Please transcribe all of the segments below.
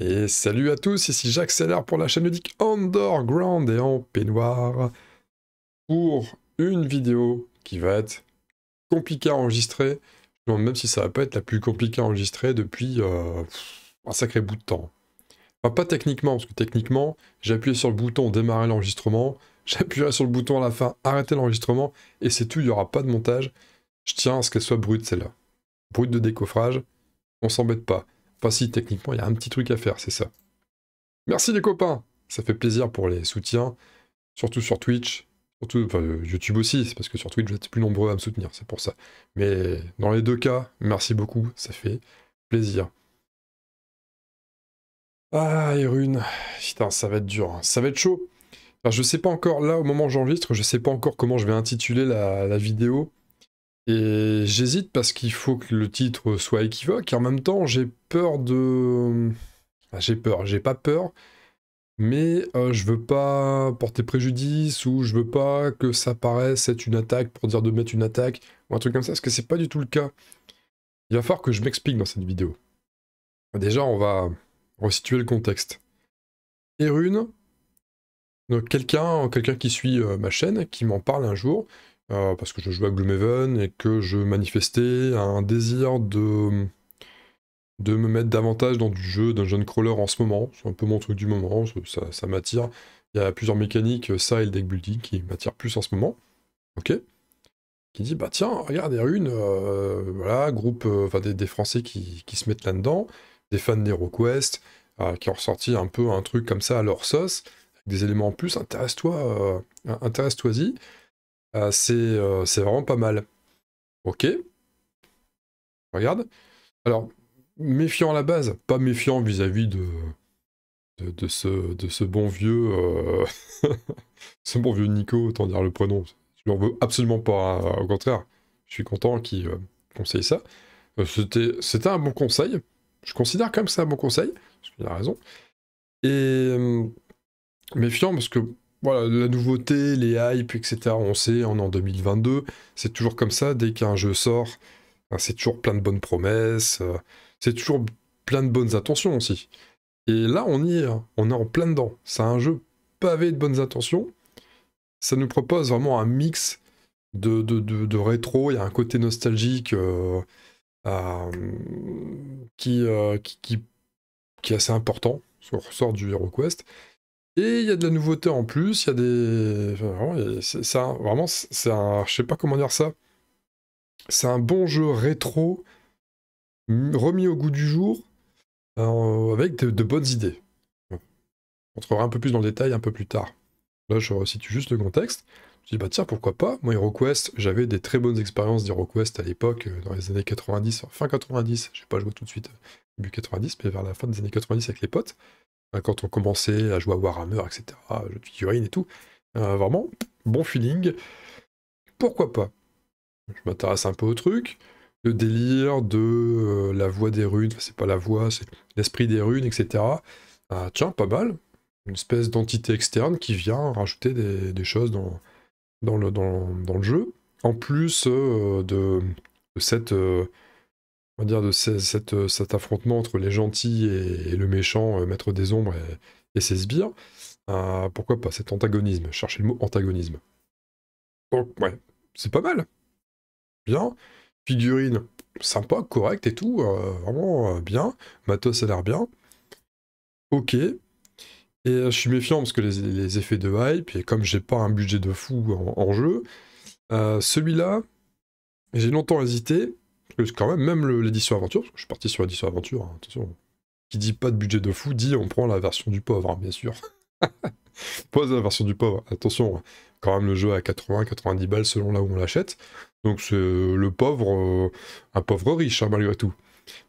Et salut à tous, ici Jacques Seller pour la chaîne ludique Underground et en peignoir pour une vidéo qui va être compliquée à enregistrer, même si ça va pas être la plus compliquée à enregistrer depuis euh, un sacré bout de temps. Enfin, pas techniquement, parce que techniquement, j'ai appuyé sur le bouton démarrer l'enregistrement, j'appuierai sur le bouton à la fin arrêter l'enregistrement, et c'est tout, il n'y aura pas de montage. Je tiens à ce qu'elle soit brute celle-là. Brute de décoffrage, on s'embête pas si, techniquement, il y a un petit truc à faire, c'est ça. Merci les copains Ça fait plaisir pour les soutiens, surtout sur Twitch, surtout enfin, euh, YouTube aussi, c'est parce que sur Twitch, vous êtes plus nombreux à me soutenir, c'est pour ça. Mais dans les deux cas, merci beaucoup, ça fait plaisir. Ah, Irune, putain, ça va être dur, hein. ça va être chaud. je sais pas encore, là, au moment où j'enregistre, je sais pas encore comment je vais intituler la vidéo. Et j'hésite parce qu'il faut que le titre soit équivoque. Et en même temps, j'ai peur de. j'ai peur, j'ai pas peur. Mais euh, je veux pas porter préjudice ou je veux pas que ça paraisse être une attaque pour dire de mettre une attaque ou un truc comme ça, parce que c'est pas du tout le cas. Il va falloir que je m'explique dans cette vidéo. Déjà, on va resituer le contexte. Erune, quelqu'un quelqu'un qui suit euh, ma chaîne, qui m'en parle un jour, euh, parce que je jouais à Gloomhaven et que je manifestais un désir de, me mettre davantage dans du jeu d'un jeune crawler en ce moment. C'est un peu mon truc du moment, ça, m'attire. Il y a plusieurs mécaniques, euh, ça et le deck building, qui m'attirent plus en ce moment. Ok qui dit bah tiens regardez une euh, voilà groupe des, français qui, se mettent là dedans des fans des qui ont ressorti un peu un truc comme ça à leur sauce avec des éléments en plus intéresse-toi intéresse-toi-y ah, euh, c'est vraiment pas mal. Ok. Regarde. Alors, méfiant à la base, pas méfiant vis-à-vis de, de, ce, de ce bon vieux. Euh, ce bon vieux Nico, autant dire le prénom. Je n'en veux absolument pas. Hein. Au contraire, je suis content qu'il euh, conseille ça. C'était un bon conseil. Je considère quand même c'est un bon conseil. Il a raison. Et méfiant parce que voilà, la nouveauté, les hypes, etc. On sait, on est en 2022, c'est toujours comme ça, dès qu'un jeu sort, ben, c'est toujours plein de bonnes promesses, euh, c'est toujours plein de bonnes intentions aussi. Et là, on y est, hein. on est en plein dedans. C'est un jeu pavé de bonnes intentions. Ça nous propose vraiment un mix de, rétro, il y a un côté nostalgique euh, euh, qui, qui, est assez important, On ressort du HeroQuest. Quest et il y a de la nouveauté en plus, il y a des... Enfin, vraiment, c'est un... Vraiment, c'est un... Je sais pas comment dire ça. C'est un bon jeu rétro, remis au goût du jour, avec de, bonnes idées. On trouvera un peu plus dans le détail un peu plus tard. Là, je resitue juste le contexte. Je dis, bah tiens, pourquoi pas Moi, HeroQuest, j'avais des très bonnes expériences d'HeroQuest à l'époque, euh, dans les années 90, fin 90, je sais pas joué tout de suite euh, début 90, mais vers la fin des années 90 avec les potes. Hein, quand on commençait à jouer à Warhammer, etc., Je de figurines et tout. Euh, vraiment, bon feeling. Pourquoi pas Je m'intéresse un peu au truc. Le délire de euh, la voix des runes, c'est pas la voix, c'est l'esprit des runes, etc. Ah, tiens, pas mal. Une espèce d'entité externe qui vient rajouter des, choses dans, le, jeu. En plus euh, de, cette on va dire, de euh, cet affrontement entre les gentils et, le méchant, euh, maître des ombres et, ses sbires. Euh, pourquoi pas cet antagonisme Cherchez le mot antagonisme. Donc, ouais, c'est pas mal. Bien. Figurine, sympa, correct et tout. vraiment bien. Matos a l'air bien. Ok. Et je suis méfiant parce que les, effets de hype, et comme j'ai pas un budget de fou en jeu, celui-là, j'ai longtemps hésité. Parce euh, quand même, même l'édition aventure, parce que je suis parti sur l'édition aventure, hein, attention, qui dit pas de budget de fou, dit on prend la version du pauvre, hein, bien sûr. pas la version du pauvre, attention, hein. quand même le jeu à 80-90 balles selon là où on l'achète. Donc c'est euh, le pauvre, euh, un pauvre riche hein, malgré tout.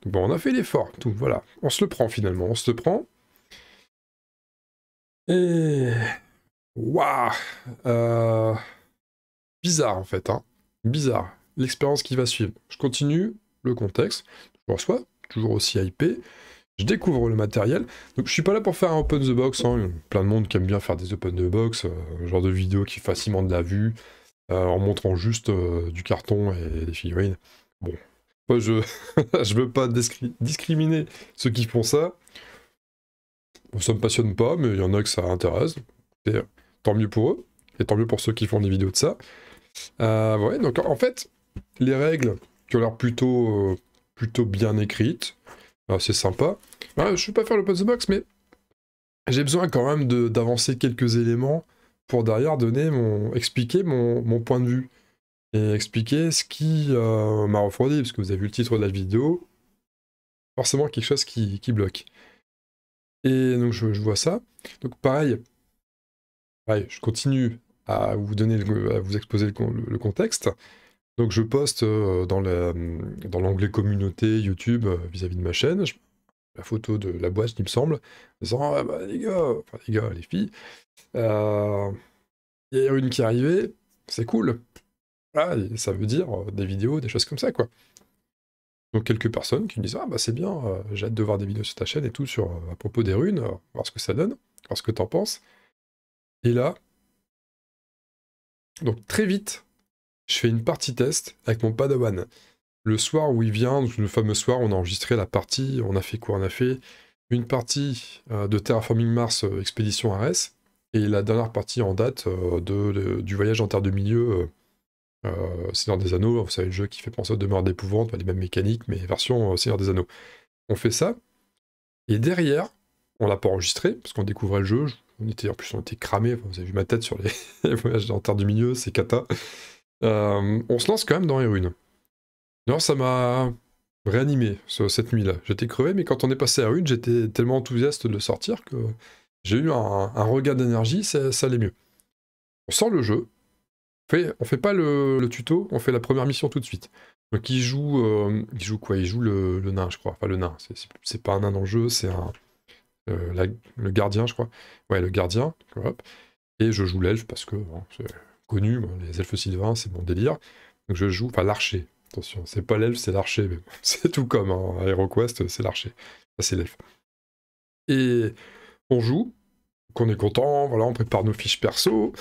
bon, on a fait l'effort, tout, voilà. On se le prend finalement, on se le prend. Et... Waouh Bizarre en fait, hein. Bizarre l'expérience qui va suivre. Je continue le contexte, je reçois, toujours aussi IP. je découvre le matériel. Donc je suis pas là pour faire un open the box, il y a plein de monde qui aime bien faire des open the box, euh, genre de vidéo qui facilement de la vue, euh, en montrant juste euh, du carton et des figurines. Bon, moi je je veux pas discriminer ceux qui font ça. ça ça me passionne pas, mais il y en a que ça intéresse. tant mieux pour eux, et tant mieux pour ceux qui font des vidéos de ça. ouais, donc en fait, les règles qui ont l'air plutôt, euh, plutôt bien écrites. Euh, c'est sympa. Bah, je ne vais pas faire le box, mais j'ai besoin quand même d'avancer quelques éléments pour derrière donner mon, expliquer mon, point de vue et expliquer ce qui euh, m'a refroidi, parce que vous avez vu le titre de la vidéo, forcément quelque chose qui, qui bloque. Et donc je, vois ça. Donc pareil, je continue à vous donner, à vous exposer le contexte. Donc je poste euh, dans l'onglet communauté YouTube euh, vis-à-vis de ma chaîne, la photo de la boîte, il me semble, en disant ah, bah, les gars, les gars, les filles, euh, il y a une qui est arrivée, c'est cool. Ah, ça veut dire des vidéos, des choses comme ça, quoi. Donc quelques personnes qui me disent Ah bah c'est bien, j'ai hâte de voir des vidéos sur ta chaîne et tout sur à propos des runes, voir ce que ça donne, voir ce que t'en penses. Et là, donc très vite, je fais une partie test avec mon padawan. Le soir où il vient, le fameux soir, on a enregistré la partie, on a fait quoi On a fait une partie euh, de Terraforming Mars euh, Expédition Ares, et la dernière partie en date euh, du voyage en Terre de Milieu, Seigneur des Anneaux, vous savez le jeu qui fait penser aux demeures d'épouvante, les mêmes mécaniques, mais version Seigneur des Anneaux. On fait ça, et derrière, on l'a pas enregistré, parce qu'on découvrait le jeu, on était, en plus on était cramé, vous avez vu ma tête sur les voyages en Terre de Milieu, c'est cata. Euh, on se lance quand même dans les runes. Alors ça m'a réanimé cette nuit-là. J'étais crevé, mais quand on est passé à Rune, j'étais tellement enthousiaste de sortir que j'ai eu un, regain d'énergie, ça, ça, allait mieux. On sort le jeu, on fait, on fait pas le, tuto, on fait la première mission tout de suite. Donc il joue, euh, joue quoi Il joue le, nain, je crois. Enfin le nain, c'est pas un nain dans le jeu, c'est un... Euh, le gardien, je crois. Ouais, le gardien. Et je joue l'elfe parce que connu. les elfes sylvains, c'est mon délire. Donc je joue, enfin l'archer. Attention, c'est pas l'elfe, c'est l'archer. Mais c'est tout comme hein, c'est l'archer. c'est l'elfe. Et on joue, qu'on est content, voilà, on prépare nos fiches perso.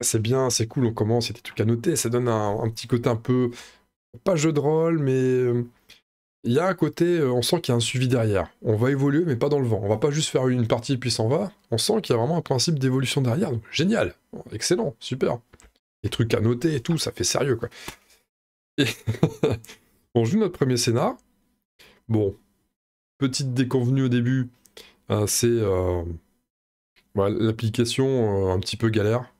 C'est bien, c'est cool, on commence, c'était tout a à noter. Ça donne un petit côté un peu, pas jeu de rôle, mais euh, il y a un côté, euh, on sent qu'il y a un suivi derrière. On va évoluer, mais pas dans le vent. On va pas juste faire une partie puis s'en va. On sent qu'il y a vraiment un principe d'évolution derrière. génial, excellent, super. Les trucs à noter et tout, ça fait sérieux quoi. Et on joue notre premier scénar. Bon, petite déconvenue au début, euh, c'est euh, bah, l'application un petit peu galère.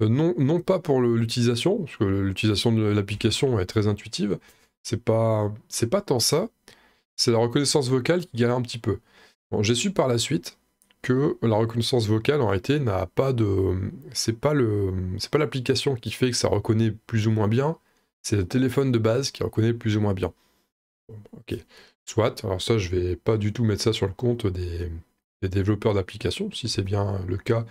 non, non pas pour l'utilisation, parce que l'utilisation de l'application est très intuitive, c'est pas, pas tant ça. C'est la reconnaissance vocale qui galère un petit peu. j'ai su par la suite que la reconnaissance vocale en réalité n'a pas de, c'est pas pas l'application qui fait que ça reconnaît plus ou moins bien. C'est le téléphone de base qui reconnaît plus ou moins bien. ok. Soit. Alors ça, je vais pas du tout mettre ça sur le compte des, développeurs d'applications, si c'est bien le cas.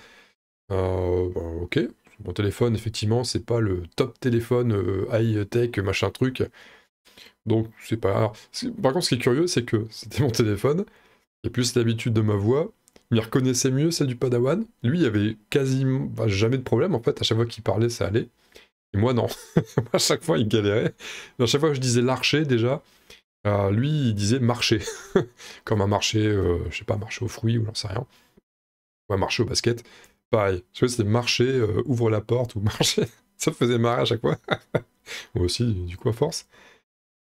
Euh, bah, ok, mon téléphone, effectivement, c'est pas le top téléphone euh, high-tech, machin truc. Donc, c'est pas. Par contre, ce qui est curieux, c'est que c'était mon téléphone, et plus l'habitude de ma voix, il reconnaissait mieux celle du Padawan. Lui, il avait quasiment jamais de problème, en fait. À chaque fois qu'il parlait, ça allait. Et moi, non. à chaque fois, il galérait. à chaque fois que je disais l'archer, déjà, euh, lui, il disait marcher. Comme un marché, euh, je sais pas, marcher aux fruits ou j'en sais rien. Ou un marché au basket. Pareil. tu c'était marcher, euh, ouvre la porte ou marcher. ça faisait marrer à chaque fois. moi aussi, du coup, à force.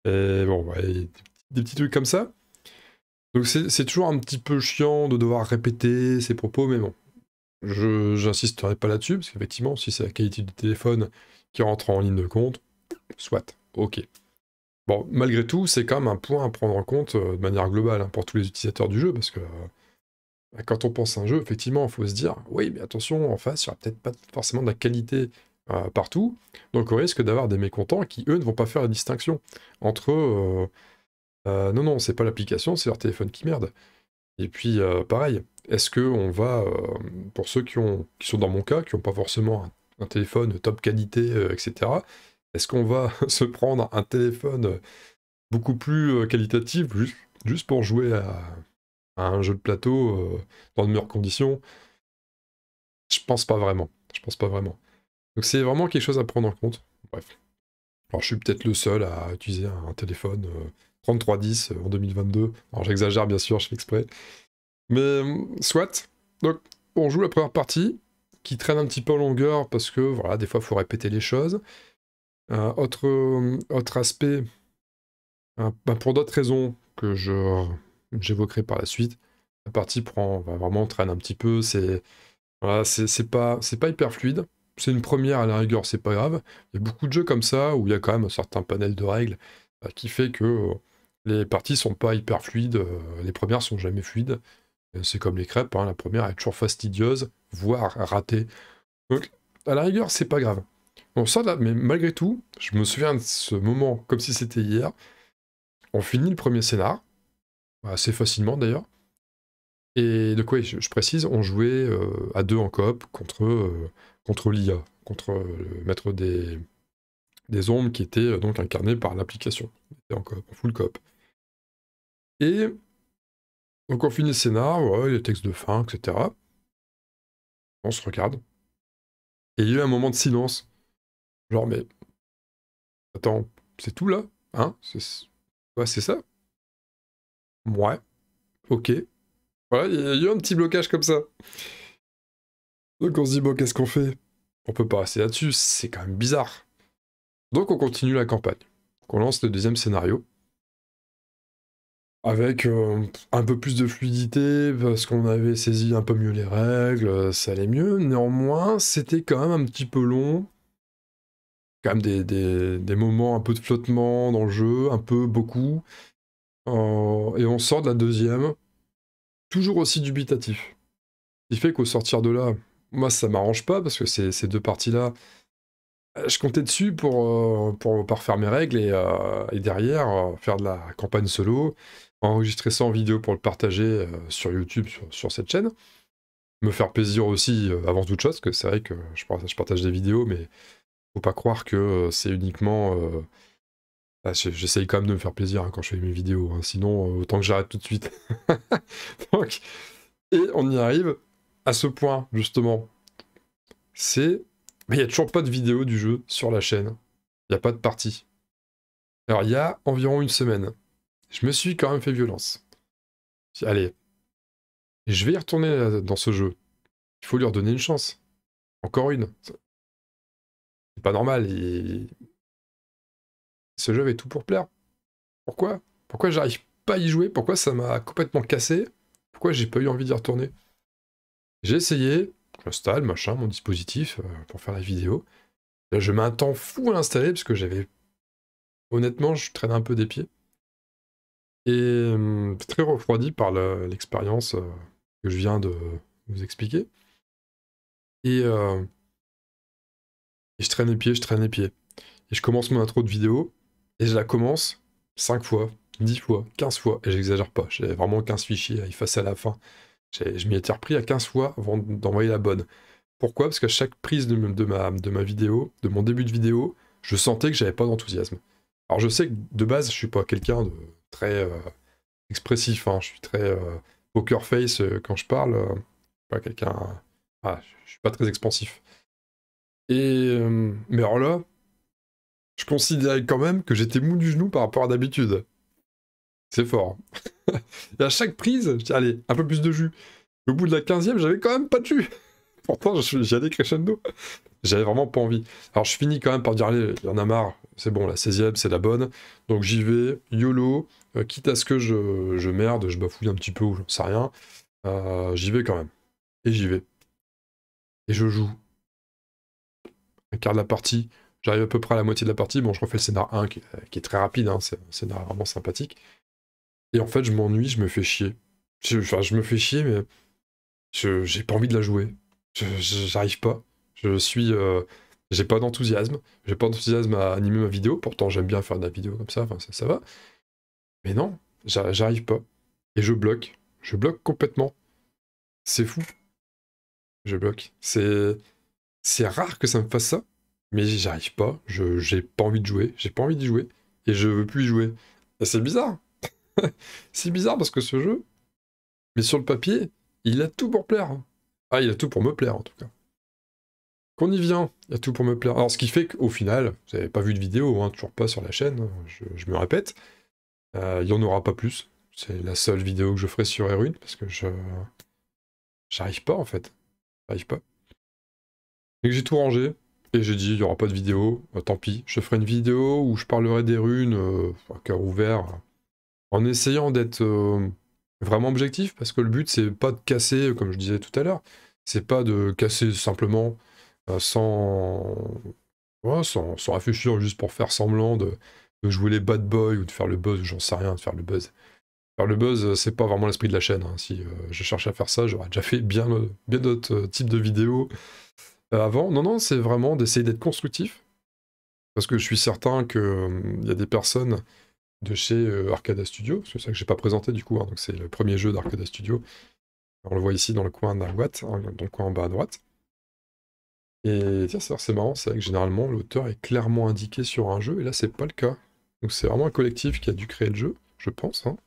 Et euh, bon, bah, des, petits trucs comme ça. Donc c'est toujours un petit peu chiant de devoir répéter ces propos, mais bon, je n'insisterai pas là-dessus, parce qu'effectivement, si c'est la qualité du téléphone qui rentre en ligne de compte, soit, ok. Bon, malgré tout, c'est quand même un point à prendre en compte euh, de manière globale hein, pour tous les utilisateurs du jeu, parce que euh, quand on pense à un jeu, effectivement, il faut se dire, oui, mais attention, en face, il n'y aura peut-être pas forcément de la qualité euh, partout. Donc on risque d'avoir des mécontents qui, eux, ne vont pas faire la distinction entre euh, euh, non, non, c'est pas l'application, c'est leur téléphone qui merde. Et puis, pareil, est-ce que on va, pour ceux qui, ont, qui sont dans mon cas, qui n'ont pas forcément un, téléphone top qualité, etc., est-ce qu'on va se prendre un téléphone beaucoup plus qualitatif juste, pour jouer à, à, un jeu de plateau dans de meilleures conditions Je pense pas vraiment. Je pense pas vraiment. Donc c'est vraiment quelque chose à prendre en compte. Bref. Alors je suis peut-être le seul à utiliser un téléphone 3310 euh, euh, en 2022. Alors j'exagère bien sûr, je fais exprès. Mais euh, soit. Donc on joue la première partie qui traîne un petit peu en longueur parce que voilà, des fois il faut répéter les choses. autre, aspect, bah, pour d'autres raisons que je j'évoquerai par la suite, la partie prend vraiment traîne un petit peu, c'est voilà, c'est pas c'est pas hyper fluide c'est une première à la rigueur, c'est pas grave. Il y a beaucoup de jeux comme ça où il y a quand même un certain panel de règles euh, qui fait que euh, les parties sont pas hyper fluides, euh, les premières sont jamais fluides. C'est comme les crêpes, hein, la première est toujours fastidieuse, voire ratée. Donc à la rigueur, c'est pas grave. Bon, ça là, mais malgré tout, je me souviens de ce moment comme si c'était hier. On finit le premier scénar, assez facilement d'ailleurs. Et de quoi je, précise, on jouait à deux en coop contre contre l'IA, contre euh, le maître des, des ombres qui était euh, donc incarné par l'application, en, en, full cop. Et donc on finit le scénar, les textes de fin, etc. On se regarde. Et il y a eu un moment de silence. Genre, mais attends, c'est tout là Hein c'est... c'est ça Ouais. Ok. Voilà, il y a eu un petit blocage comme ça. Donc on se dit, bon, qu'est-ce qu'on fait On peut pas rester là-dessus, c'est quand même bizarre. Donc on continue la campagne. on lance le deuxième scénario. Avec euh, un peu plus de fluidité, parce qu'on avait saisi un peu mieux les règles, ça allait mieux. Néanmoins, c'était quand même un petit peu long. Quand même des, moments un peu de flottement dans le jeu, un peu beaucoup. Euh, et on sort de la deuxième, toujours aussi dubitatif. Ce qui fait qu'au sortir de là, moi, ça m'arrange pas parce que ces, deux parties-là, euh, je comptais dessus pour, euh, pour, pas faire mes règles et, euh, derrière faire de la campagne solo, enregistrer ça en vidéo pour le partager sur YouTube, sur, cette chaîne. Me faire plaisir aussi avant toute chose, parce que c'est vrai que je, je, partage des vidéos, mais faut pas croire que c'est uniquement. Bah, j'essaye quand même de me faire plaisir hein, quand je fais mes vidéos, hein. sinon autant que j'arrête tout de suite. et on y arrive à ce point, justement, c'est... Mais il n'y a toujours pas de vidéo du jeu sur la chaîne. Il n'y a pas de partie. Alors, il y a environ une semaine, je me suis quand même fait violence. Allez, je vais y retourner euh, dans ce jeu. Il faut lui redonner une chance. Encore une. C'est pas normal. Ce jeu avait tout pour plaire. Pourquoi Pourquoi j'arrive pas à y jouer Pourquoi ça m'a complètement cassé Pourquoi j'ai pas eu envie d'y retourner j'ai essayé, j'installe, machin, mon dispositif euh, pour faire la vidéo. Là, je mets un temps fou à l'installer parce que j'avais. Honnêtement, je traîne un peu des pieds. Et hum, très refroidi par l'expérience euh, que je viens de vous expliquer. Euh, et, je traîne les pieds, je traîne les pieds. Et je commence mon intro de vidéo et je la commence 5 fois, 10 fois, 15 fois. Et j'exagère pas, J'avais vraiment 15 fichiers à y effacer à la fin. Je m'y étais repris à 15 fois avant d'envoyer la bonne. Pourquoi Parce qu'à chaque prise de, ma, vidéo, de mon début de vidéo, je sentais que j'avais pas d'enthousiasme. Alors je sais que de base, je suis pas quelqu'un de très euh, expressif. Hein. Je suis très euh, poker face euh, quand je parle. pas quelqu'un. Ah, je suis pas très expansif. Et mais alors là, je considérais quand même que j'étais mou du genou par rapport à d'habitude. C'est fort. Hein. Et à chaque prise, je dis, allez, un peu plus de jus. Au bout de la quinzième, j'avais quand même pas de jus. Pourtant, allais crescendo. J'avais vraiment pas envie. Alors, je finis quand même par dire, allez, il y en a marre. C'est bon, la 16 c'est la bonne. Donc, j'y vais, YOLO. Euh, quitte à ce que je, je, merde, je bafouille un petit peu ou j'en sais rien. Euh, j'y vais quand même. Et j'y vais. Et je joue. Un quart de la partie. J'arrive à peu près à la moitié de la partie. Bon, je refais le scénar 1 qui, est très rapide. Hein. C'est un scénario vraiment sympathique. Et en fait, je m'ennuie, je me fais chier. enfin, je me fais chier, mais je j'ai pas envie de la jouer. Je J'arrive pas. Je suis. Euh, j'ai pas d'enthousiasme. J'ai pas d'enthousiasme à animer ma vidéo. Pourtant, j'aime bien faire de la vidéo comme ça. Enfin, ça, ça va. Mais non, j'arrive pas. Et je bloque. Je bloque complètement. C'est fou. Je bloque. C'est. C'est rare que ça me fasse ça. Mais j'arrive pas. Je j'ai pas envie de jouer. J'ai pas envie d'y jouer. Et je veux plus y jouer. c'est bizarre. c'est bizarre parce que ce jeu, mais sur le papier, il a tout pour plaire. Ah, il a tout pour me plaire en tout cas. Qu'on y vient, il a tout pour me plaire. Alors ce qui fait qu'au final, vous n'avez pas vu de vidéo, hein, toujours pas sur la chaîne, hein, je, me répète, euh, il n'y en aura pas plus. C'est la seule vidéo que je ferai sur runes parce que je... J'arrive pas en fait. J'arrive pas. Et que j'ai tout rangé, et j'ai dit, il n'y aura pas de vidéo, bah, tant pis, je ferai une vidéo où je parlerai des runes, euh, à cœur ouvert, en essayant d'être euh, vraiment objectif, parce que le but, c'est pas de casser, comme je disais tout à l'heure, c'est pas de casser simplement euh, sans, sans, sans, réfléchir, juste pour faire semblant de, jouer les bad boys ou de faire le buzz, j'en sais rien, de faire le buzz. Faire le buzz, euh, c'est pas vraiment l'esprit de la chaîne. Hein. Si j'ai je à faire ça, j'aurais déjà fait bien, bien d'autres types de vidéos avant. Non, non, c'est vraiment d'essayer d'être constructif. Parce que je suis certain qu'il y a des personnes de chez euh, Arcada Studio, c'est ça que j'ai pas présenté du coup, hein, donc c'est le premier jeu d'Arcada Studio. On le voit ici dans le coin à hein, dans le coin en bas à droite. Et tiens, c'est marrant, c'est vrai que généralement l'auteur est clairement indiqué sur un jeu, et là c'est pas le cas. Donc c'est vraiment un collectif qui a dû créer le jeu, je pense. Hein.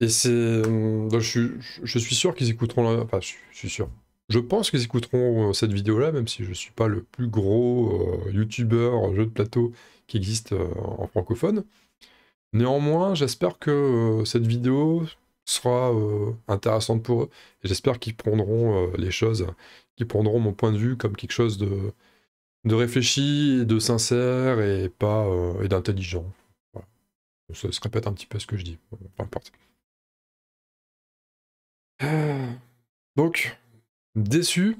Et c'est. Hum, bah, je suis, sûr qu'ils écouteront. La... Enfin, je suis sûr. Je pense qu'ils écouteront euh, cette vidéo-là, même si je ne suis pas le plus gros euh, youtubeur jeu de plateau qui existe en francophone. Néanmoins, j'espère que euh, cette vidéo sera euh, intéressante pour eux. Et j'espère qu'ils prendront euh, les choses, qu'ils prendront mon point de vue comme quelque chose de, réfléchi, de sincère et pas et d'intelligent. Ça se répète un petit peu ce que je dis, peu importe. Donc, déçu.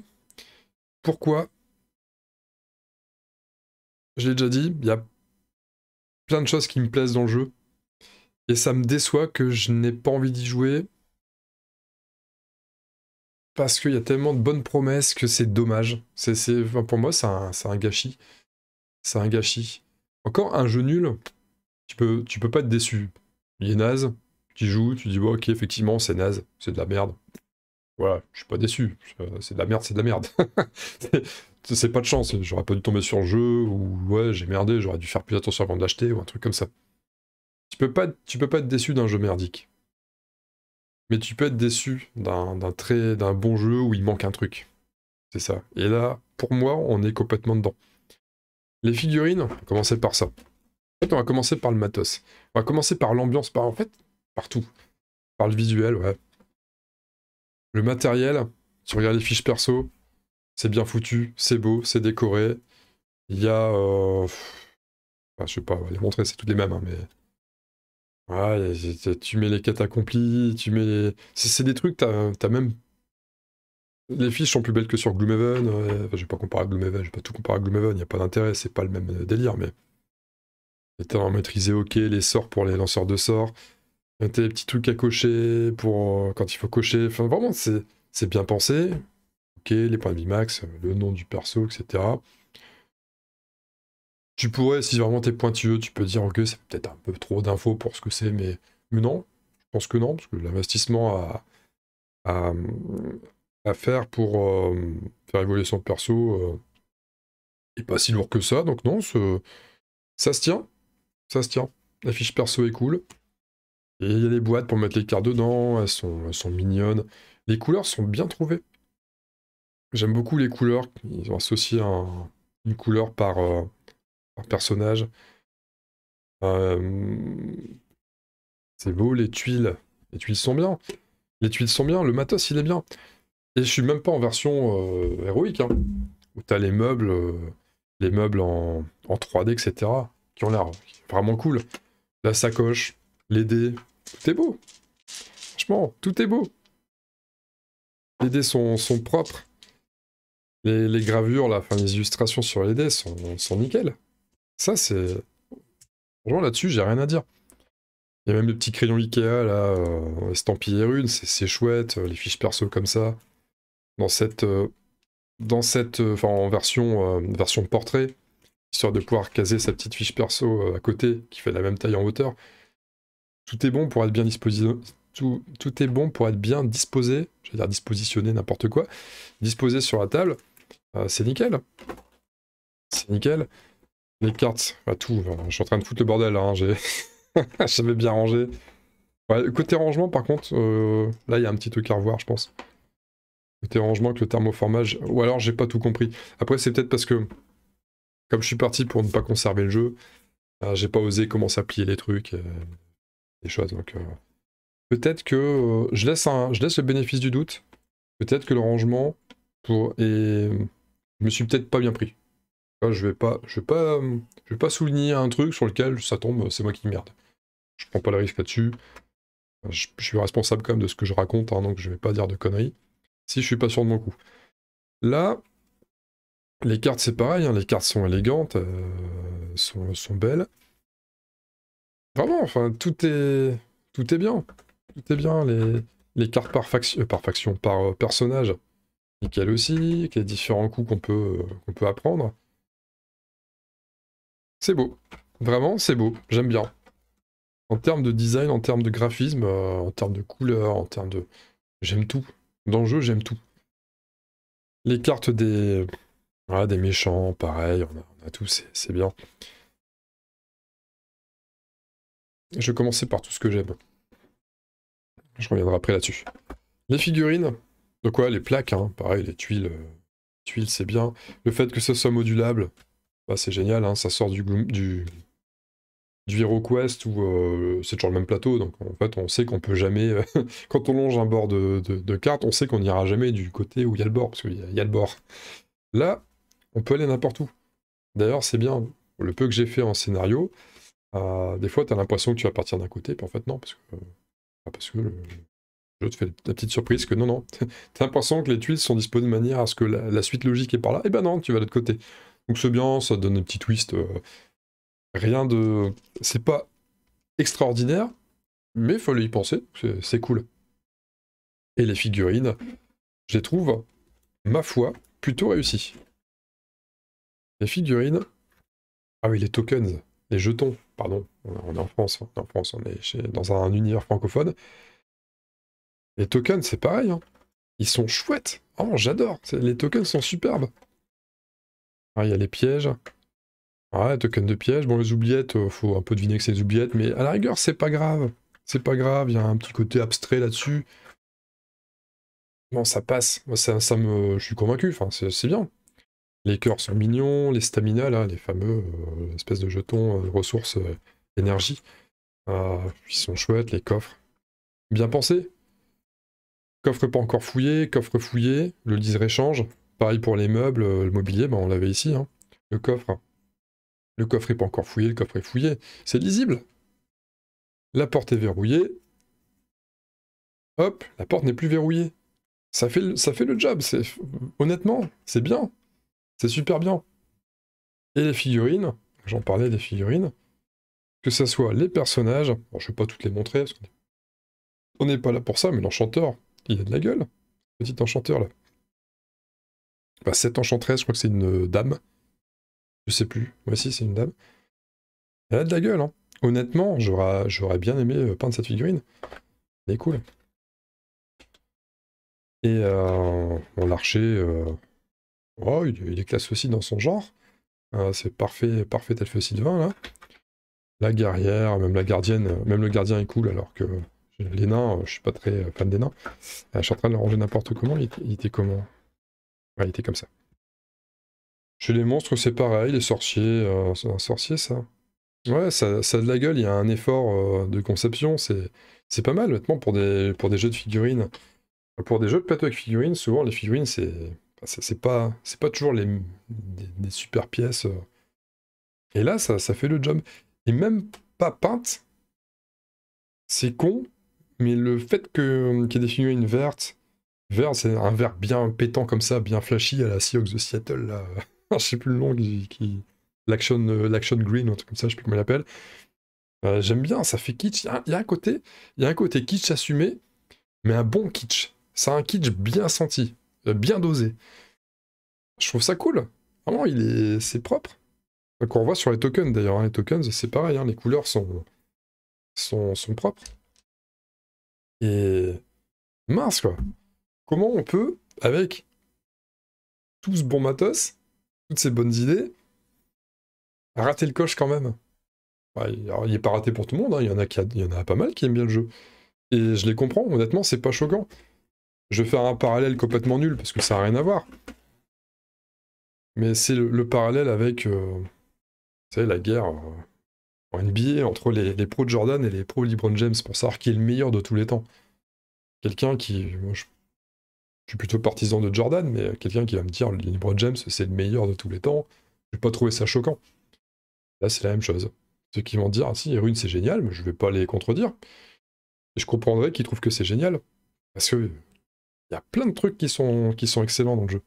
Pourquoi Je l'ai déjà dit, il y a plein de choses qui me plaisent dans le jeu. Et ça me déçoit que je n'ai pas envie d'y jouer. Parce qu'il y a tellement de bonnes promesses que c'est dommage. C'est, pour moi, c'est un, gâchis. C'est un gâchis. Encore un jeu nul, tu peux, tu peux pas être déçu. Il est naze, tu joues, tu dis ok, effectivement, c'est naze, c'est de la merde. Voilà, je suis pas déçu. C'est de la merde, c'est de la merde. c'est pas de chance. J'aurais pas dû tomber sur le jeu, ou ouais, j'ai merdé, j'aurais dû faire plus attention avant de l'acheter, ou un truc comme ça peux pas, tu peux pas être déçu d'un jeu merdique. Mais tu peux être déçu d'un trait d'un bon jeu où il manque un truc. C'est ça. Et là, pour moi, on est complètement dedans. Les figurines, commencer par ça. En fait, on va commencer par le matos. On va commencer par l'ambiance, par en fait, partout. Par le visuel, ouais. Le matériel, on regarde les fiches perso, c'est bien foutu, c'est beau, c'est décoré. Il y a. Euh, je sais pas, les montrer, c'est toutes les mêmes, hein, mais Ouais, tu mets les quêtes accomplies, tu mets C'est des trucs, t'as même... Les fiches sont plus belles que sur Gloomhaven. je vais pas comparer à je vais pas tout comparer à Gloomhaven, y a pas d'intérêt, c'est pas le même euh, délire, mais... T'as maîtrisé, ok, les sorts pour les lanceurs de sorts. T'as des petits trucs à cocher pour euh, quand il faut cocher. Enfin, vraiment, c'est bien pensé. Ok, les points de vie max, euh, le nom du perso, etc. Tu pourrais, si vraiment t'es pointilleux, tu peux dire, ok, c'est peut-être un peu trop d'infos pour ce que c'est, mais, non, je pense que non, parce que l'investissement à, à, à, faire pour euh, faire évoluer son perso n'est euh, pas si lourd que ça, donc non, ce, ça se tient, ça se tient. La fiche perso est cool. Et il y a des boîtes pour mettre les cartes dedans, elles sont, sont mignonnes. Les couleurs sont bien trouvées. J'aime beaucoup les couleurs. Ils ont associé une couleur par, euh, personnage. Euh, c'est beau, les tuiles. Les tuiles sont bien. Les tuiles sont bien, le matos il est bien. Et je suis même pas en version euh, héroïque, hein. où t'as les meubles, euh, les meubles en, 3D, etc., qui ont l'air vraiment cool. La sacoche, les dés, tout est beau. Franchement, tout est beau. Les dés sont, propres. Les, gravures, là, fin les illustrations sur les dés sont, sont nickel. Ça, c'est. Franchement, là-dessus, j'ai rien à dire. Il y a même le petit crayon Ikea, là, euh, estampillé c'est chouette, euh, les fiches perso comme ça. Dans cette. Euh, dans cette. Euh, enfin, en version, version portrait, histoire de pouvoir caser sa petite fiche perso à côté, qui fait la même taille en hauteur. Tout est bon pour être bien disposé. Tout, est bon pour être bien disposé, j'allais dire dispositionné, n'importe quoi, disposé sur la table, c'est nickel. C'est nickel. Les cartes, à bah, tout, hein. je suis en train de foutre le bordel hein, j'avais bien rangé. côté rangement par contre, euh, là il y a un petit truc à revoir je pense. Côté rangement que le thermoformage, ou alors j'ai pas tout compris. Après c'est peut-être parce que, comme je suis parti pour ne pas conserver le jeu, euh, j'ai pas osé commencer à plier les trucs, et euh, les choses, donc... peut-être que... je, laisse un, je laisse le bénéfice du doute. Peut-être que le rangement pour, et je me suis peut-être pas bien pris je vais pas, je vais pas, je vais pas souligner un truc sur lequel ça tombe, c'est moi qui merde. Je prends pas le risque là-dessus. Je, suis responsable quand même de ce que je raconte, hein, donc je vais pas dire de conneries. Si je suis pas sûr de mon coup. Là, les cartes c'est pareil, hein, les cartes sont élégantes, euh, sont, belles. Vraiment, enfin tout est, tout est bien, tout est bien. Les, les cartes par faction, euh, par faction, par euh, personnage, nickel aussi, qu'il y a différents coups qu'on peut, qu'on peut apprendre. C'est beau. Vraiment, c'est beau. J'aime bien. En termes de design, en termes de graphisme, euh, en termes de couleurs, en termes de... J'aime tout. Dans le jeu, j'aime tout. Les cartes des... Ah, des méchants, pareil, on a, tout, c'est bien. Je vais commencer par tout ce que j'aime. Je reviendrai après là-dessus. Les figurines, de quoi Les plaques, hein. pareil, les tuiles, euh, tuiles c'est bien. Le fait que ce soit modulable, bah, c'est génial, hein, ça sort du, du, du HeroQuest où euh, c'est toujours le même plateau, donc en fait on sait qu'on peut jamais, quand on longe un bord de, de, carte, on sait qu'on n'ira jamais du côté où il y a le bord, parce qu'il y, a le bord. Là, on peut aller n'importe où. D'ailleurs c'est bien, le peu que j'ai fait en scénario, euh, des fois tu as l'impression que tu vas partir d'un côté, puis en fait non, parce que, parce que le te fais la petite surprise que non, non, tu as l'impression que les tuiles sont disposées de manière à ce que la, la suite logique est par là, et eh ben non, tu vas de l'autre côté. Donc c'est bien, ça donne un petit twist. Euh, rien de. C'est pas extraordinaire, mais fallait y penser, c'est cool. Et les figurines, je les trouve, ma foi, plutôt réussies. Les figurines. Ah oui, les tokens, les jetons, pardon, on est en France, on est en France, on est dans un univers francophone. Les tokens, c'est pareil, hein. ils sont chouettes. Oh, j'adore, les tokens sont superbes. Ah, il y a les pièges. Ouais, ah, token de pièges. Bon, les oubliettes, euh, faut un peu deviner que c'est les oubliettes, mais à la rigueur, c'est pas grave. C'est pas grave, il y a un petit côté abstrait là-dessus. Non, ça passe. Moi, ça, me... Je suis convaincu, enfin, c'est bien. Les cœurs sont mignons, les stamina, là, les fameux euh, espèces de jetons, euh, ressources, énergie. Ah, ils sont chouettes, les coffres. Bien pensé. Coffre pas encore fouillé, coffre fouillé, le liseré change. Pareil pour les meubles, euh, le mobilier, ben on l'avait ici. Hein. Le coffre. Le coffre n'est pas encore fouillé, le coffre est fouillé. C'est lisible. La porte est verrouillée. Hop, la porte n'est plus verrouillée. Ça fait, le, ça fait le job. Honnêtement, c'est bien. C'est super bien. Et les figurines, j'en parlais des figurines, que ce soit les personnages, je ne vais pas toutes les montrer, On n'est pas là pour ça, mais l'enchanteur, il a de la gueule. Petit enchanteur là. Bah, cette enchanteresse, je crois que c'est une euh, dame. Je sais plus. Moi si, c'est une dame. Elle a de la gueule, hein. Honnêtement, j'aurais bien aimé euh, peindre cette figurine. Elle est cool. Et euh, archer. Euh, oh, il, est classe aussi dans son genre. Ah, c'est parfait, parfait tel de vin là. La guerrière, même la gardienne, même le gardien est cool alors que les nains, je suis pas très fan des nains. je suis en train de le ranger n'importe comment, il était comment réalité comme ça. Chez les monstres, c'est pareil, les sorciers, euh, c'est un sorcier ça. Ouais, ça, a de la gueule, il y a un effort euh, de conception, c'est, pas mal honnêtement pour des, pour des jeux de figurines. Pour des jeux de plateau avec figurines, souvent les figurines, c'est, c'est, pas, pas toujours les, des, super pièces. Euh. Et là, ça, ça fait le job. Et même pas peinte, c'est con, mais le fait que, qu'il y ait des figurines vertes vert, c'est un vert bien pétant comme ça, bien flashy à la Seahawks de Seattle, là. je sais plus le nom, qui, euh, l'action green, un truc comme ça, je sais plus comment il l'appelle. Euh, j'aime bien, ça fait kitsch. Il y, a un côté, il y a un côté kitsch assumé, mais un bon kitsch. C'est un kitsch bien senti, euh, bien dosé. Je trouve ça cool. Vraiment, il est, c'est propre. Qu'on voit sur les tokens d'ailleurs, hein. les tokens c'est pareil, hein. les couleurs sont, sont, sont propres. Et mince quoi comment on peut, avec tout ce bon matos, toutes ces bonnes idées, rater le coche quand même. il n'est pas raté pour tout le monde, hein. il, y en a qui y en a pas mal qui aiment bien le jeu. Et je les comprends, honnêtement, c'est pas choquant. Je vais faire un parallèle complètement nul parce que ça n'a rien à voir. Mais c'est le, parallèle avec euh, la guerre euh, en NBA entre les, pros de Jordan et les pros LeBron James pour savoir qui est le meilleur de tous les temps. Quelqu'un qui, je suis plutôt partisan de Jordan, mais euh, quelqu'un qui va me dire le de James, c'est le meilleur de tous les temps, je vais pas trouver ça choquant. Là, c'est la même chose. Ceux qui vont dire, ah, si, Rune, c'est génial, mais je vais pas les contredire. je comprendrai qu'ils trouvent que c'est génial. Parce que il y a plein de trucs qui sont, qui sont excellents dans le jeu.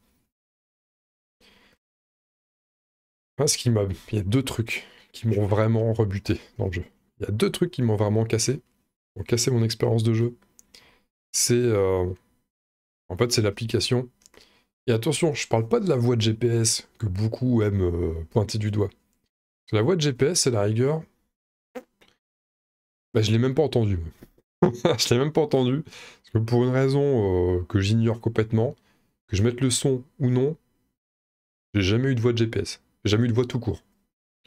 qui m'a... Il y a deux trucs qui m'ont vraiment rebuté dans le jeu. Il y a deux trucs qui m'ont vraiment cassé, ont cassé mon expérience de jeu. C'est euh, en fait, c'est l'application. Et attention, je parle pas de la voix de GPS que beaucoup aiment euh, pointer du doigt. la voix de GPS, c'est la rigueur. Bah, je l'ai même pas entendue. je l'ai même pas entendue. Parce que pour une raison euh, que j'ignore complètement, que je mette le son ou non, j'ai jamais eu de voix de GPS. J'ai jamais eu de voix tout court.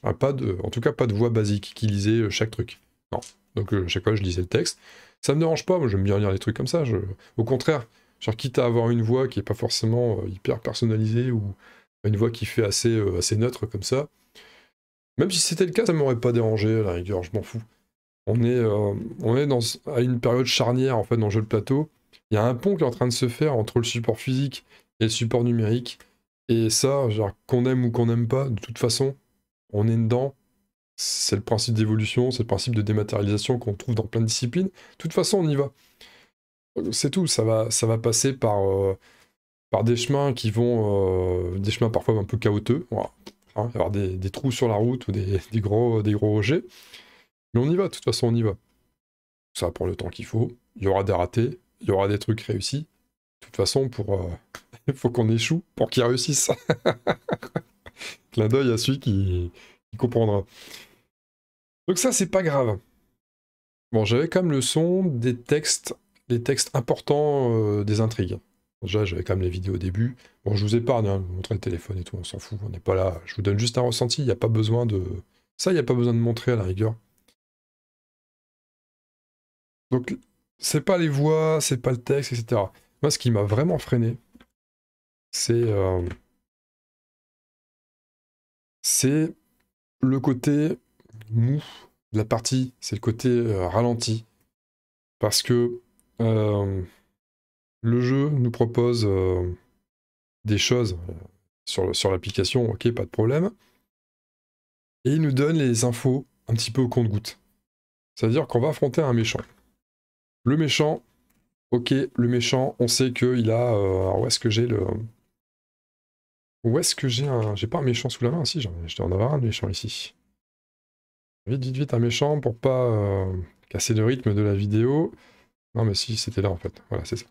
Ah, pas de, en tout cas, pas de voix basique qui lisait euh, chaque truc. Non. Donc, chaque fois, je lisais le texte. Ça me dérange pas. Moi, j'aime bien lire les trucs comme ça. Au contraire, Genre, quitte à avoir une voix qui n'est pas forcément euh, hyper personnalisée ou une voix qui fait assez, euh, assez neutre comme ça. Même si c'était le cas, ça ne m'aurait pas dérangé, à la rigueur, je m'en fous. On est, euh, on est à une période charnière, en fait, dans le jeu de plateau. Il y a un pont qui est en train de se faire entre le support physique et le support numérique. Et ça, qu'on aime ou qu'on n'aime pas, de toute façon, on est dedans. C'est le principe d'évolution, c'est le principe de dématérialisation qu'on trouve dans plein de disciplines. De toute façon, on y va c'est tout, ça va, ça va passer par, euh, par des chemins qui vont, euh, des chemins parfois un peu chaotiques, hein, avoir des, trous sur la route ou des, gros, des gros rejets, mais on y va, de toute façon on y va. Ça prend le temps qu'il faut, il y aura des ratés, il y aura des trucs réussis, de toute façon pour, il euh, faut qu'on échoue pour qu'ils réussissent. Clin d'œil à celui qui, comprendra. Donc ça c'est pas grave. Bon, j'avais comme son des textes les textes importants euh, des intrigues. Déjà, j'avais quand même les vidéos au début. Bon, je vous épargne, hein, montrer le téléphone et tout, on s'en fout, on n'est pas là. Je vous donne juste un ressenti, il n'y a pas besoin de... Ça, il n'y a pas besoin de montrer à la rigueur. Donc, c'est pas les voix, c'est pas le texte, etc. Moi, ce qui m'a vraiment freiné, c'est... Euh, c'est le côté mou de la partie, c'est le côté euh, ralenti. Parce que euh, le jeu nous propose euh, des choses euh, sur, sur l'application, ok, pas de problème. Et il nous donne les infos un petit peu au compte-goutte. C'est-à-dire qu'on va affronter un méchant. Le méchant, ok, le méchant, on sait qu'il a... alors où est-ce que j'ai le... Où est-ce que j'ai un... J'ai pas un méchant sous la main, si, je dois en avoir un méchant ici. Vite, vite, vite, un méchant pour pas casser le rythme de la vidéo. Non, mais si, c'était là, en fait. Voilà, c'est ça.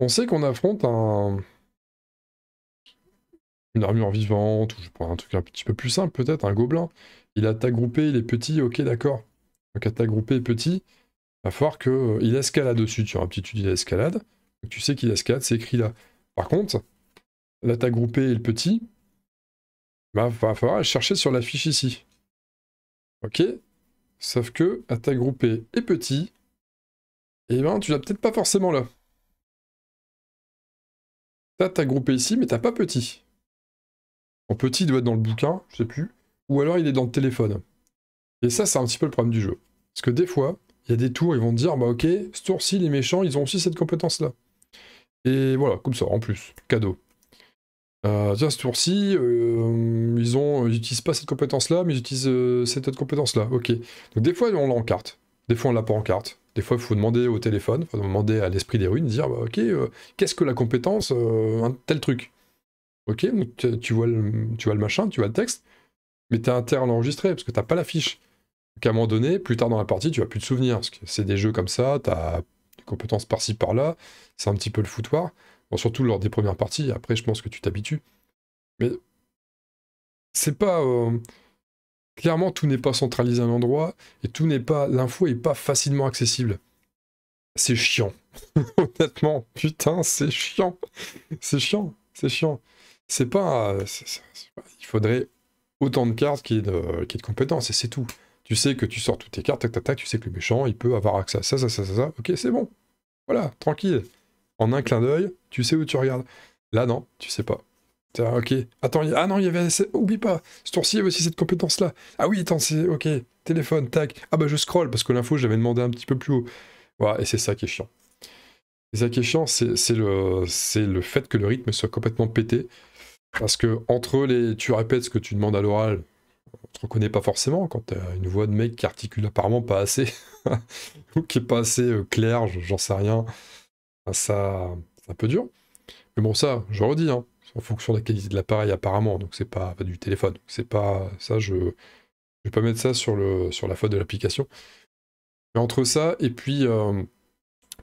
On sait qu'on affronte un... Une armure vivante, ou je prends un truc un petit peu plus simple, peut-être, un gobelin. Il a ta groupé, il est petit, ok, d'accord. Donc à ta groupé petit, il va falloir qu'il escalade euh, dessus. Tu as aptitude, il escalade. Donc tu sais qu'il escalade, c'est écrit là. Par contre, l'attaque ta groupé et le petit, bah, va falloir chercher sur la fiche ici. Ok Sauf que attaque ta et petit, eh ben, tu l'as peut-être pas forcément là. T'as t'as groupé ici, mais t'as pas petit. En petit, il doit être dans le bouquin, je sais plus. Ou alors il est dans le téléphone. Et ça, c'est un petit peu le problème du jeu. Parce que des fois, il y a des tours, ils vont te dire, bah ok, ce tour-ci, les méchants, ils ont aussi cette compétence-là. Et voilà, comme ça, en plus, cadeau. Euh, tiens, ce tour-ci, euh, ils ont, pas cette compétence-là, mais ils utilisent euh, cette autre compétence-là. Ok. Donc des fois, on l'a en carte. Des fois, on l'a pas en carte. Des fois, il faut demander au téléphone, faut demander à l'esprit des ruines, dire bah, Ok, euh, qu'est-ce que la compétence euh, un tel truc Ok, donc tu vois, le, tu vois le machin, tu vois le texte, mais tu as un à l'enregistrer parce que tu pas la fiche. Qu'à un moment donné, plus tard dans la partie, tu vas plus te souvenir. Parce que c'est des jeux comme ça, tu as des compétences par-ci par-là, c'est un petit peu le foutoir. surtout lors des premières parties, après, je pense que tu t'habitues. Mais c'est pas. Euh, clairement, tout n'est pas centralisé à un endroit et tout n'est pas, l'info est pas facilement accessible. C'est chiant. Honnêtement, putain, c'est chiant. C'est chiant, c'est chiant. C'est pas, euh, Il faudrait autant de cartes qui aient de, de compétences et c'est tout. Tu sais que tu sors toutes tes cartes, tac, tac, tac, tu sais que le méchant, il peut avoir accès à ça, ça, ça, ça, ça. Ok, c'est bon. Voilà, tranquille. En un clin d'œil, tu sais où tu regardes. Là, non, tu sais pas ok. Attends, ah non, il y avait. Oublie pas, ce tour-ci, il y avait aussi cette compétence-là. Ah oui, attends, c'est. Ok, téléphone, tac. Ah bah je scroll parce que l'info, j'avais demandé un petit peu plus haut. et c'est ça qui est chiant. C'est ça qui est chiant, c'est le, le fait que le rythme soit complètement pété. Parce que entre les. Tu répètes ce que tu demandes à l'oral, on te reconnaît pas forcément quand t'as une voix de mec qui articule apparemment pas assez. ou qui est pas assez euh, clair, j'en sais rien. ça. C'est un peu dur. Mais bon, ça, je redis, hein en fonction de la qualité de l'appareil apparemment, donc c'est pas du téléphone. C'est pas ça, je ne vais pas mettre ça sur, le, sur la faute de l'application. entre ça et puis, euh,